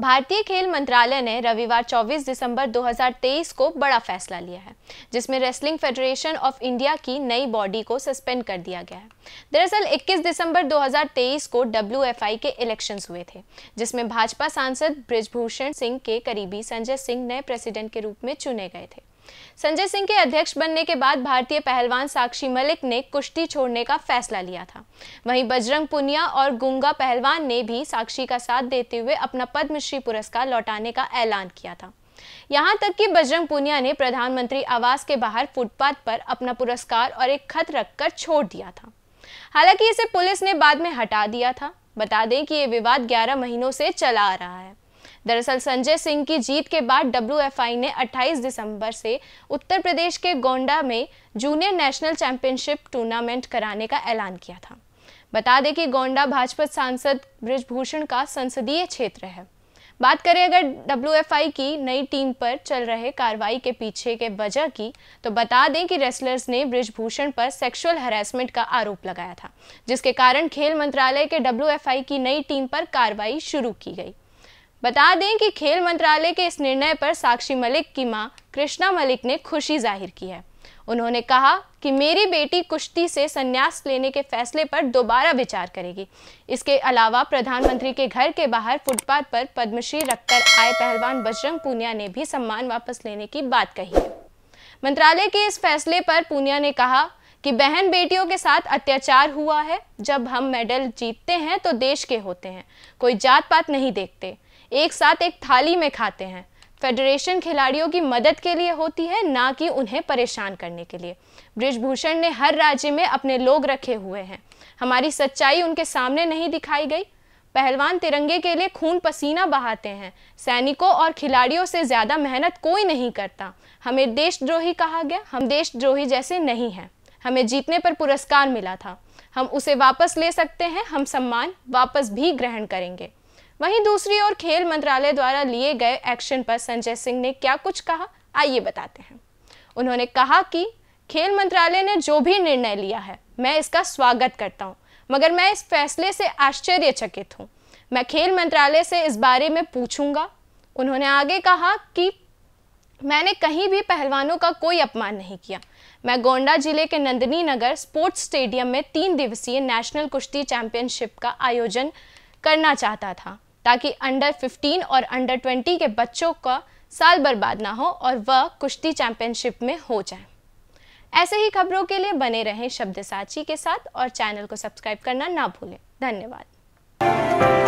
भारतीय खेल मंत्रालय ने रविवार 24 दिसंबर 2023 को बड़ा फैसला लिया है जिसमें रेसलिंग फेडरेशन ऑफ इंडिया की नई बॉडी को सस्पेंड कर दिया गया है दरअसल 21 दिसंबर 2023 को डब्ल्यू के इलेक्शंस हुए थे जिसमें भाजपा सांसद ब्रिजभूषण सिंह के करीबी संजय सिंह नए प्रेसिडेंट के रूप में चुने गए थे संजय सिंह के अध्यक्ष बनने के बाद भारतीय पहलवान साक्षी मलिक ने कुश्ती छोड़ने का फैसला लिया था वहीं बजरंग पुनिया और गुंगा पहलवान ने भी साक्षी का साथ देते हुए अपना पद्मश्री पुरस्कार लौटाने का ऐलान किया था यहाँ तक कि बजरंग पुनिया ने प्रधानमंत्री आवास के बाहर फुटपाथ पर अपना पुरस्कार और एक खत रखकर छोड़ दिया था हालांकि इसे पुलिस ने बाद में हटा दिया था बता दें कि यह विवाद 11 महीनों से चला आ रहा है दरअसल संजय सिंह की जीत के बाद डब्ल्यू ने 28 दिसंबर से उत्तर प्रदेश के गोंडा में जूनियर नेशनल चैंपियनशिप टूर्नामेंट कराने का ऐलान किया था बता दें कि गोंडा भाजपा सांसद ब्रिजभूषण का संसदीय क्षेत्र है बात करें अगर डब्ल्यू की नई टीम पर चल रहे कार्रवाई के पीछे के वजह की तो बता दें कि रेसलर्स ने ब्रिजभूषण पर सेक्सुअल हैरेसमेंट का आरोप लगाया था जिसके कारण खेल मंत्रालय के डब्ल्यू की नई टीम पर कार्रवाई शुरू की गई बता दें कि खेल मंत्रालय के इस निर्णय पर साक्षी मलिक की मां कृष्णा मलिक ने खुशी जाहिर की है उन्होंने कहा कि मेरी बेटी कुश्ती से संन्यास लेने के फैसले पर दोबारा विचार करेगी इसके अलावा प्रधानमंत्री के घर के बाहर फुटपाथ पर पद्मश्री रखकर आए पहलवान बजरंग पूनिया ने भी सम्मान वापस लेने की बात कही है मंत्रालय के इस फैसले पर पूनिया ने कहा कि बहन बेटियों के साथ अत्याचार हुआ है जब हम मेडल जीतते हैं तो देश के होते हैं कोई जात पात नहीं देखते एक साथ एक थाली में खाते हैं फेडरेशन खिलाड़ियों की मदद के लिए होती है ना कि उन्हें परेशान करने के लिए ब्रिजभूषण ने हर राज्य में अपने लोग रखे हुए हैं हमारी सच्चाई उनके सामने नहीं दिखाई गई पहलवान तिरंगे के लिए खून पसीना बहाते हैं सैनिकों और खिलाड़ियों से ज़्यादा मेहनत कोई नहीं करता हमें देशद्रोही कहा गया हम देशद्रोही जैसे नहीं हैं हमें जीतने पर पुरस्कार मिला था हम उसे वापस ले सकते हैं हम सम्मान वापस भी ग्रहण करेंगे वहीं दूसरी ओर खेल मंत्रालय द्वारा लिए गए एक्शन पर संजय सिंह ने क्या कुछ कहा आइए बताते हैं उन्होंने कहा कि खेल मंत्रालय ने जो भी निर्णय लिया है मैं इसका स्वागत करता हूँ मगर मैं इस फैसले से आश्चर्यचकित हूँ मैं खेल मंत्रालय से इस बारे में पूछूंगा उन्होंने आगे कहा कि मैंने कहीं भी पहलवानों का कोई अपमान नहीं किया मैं गोंडा जिले के नंदनी नगर स्पोर्ट्स स्टेडियम में तीन दिवसीय नेशनल कुश्ती चैंपियनशिप का आयोजन करना चाहता था ताकि अंडर 15 और अंडर 20 के बच्चों का साल बर्बाद ना हो और वह कुश्ती चैंपियनशिप में हो जाए ऐसे ही खबरों के लिए बने रहें शब्द साची के साथ और चैनल को सब्सक्राइब करना ना भूलें धन्यवाद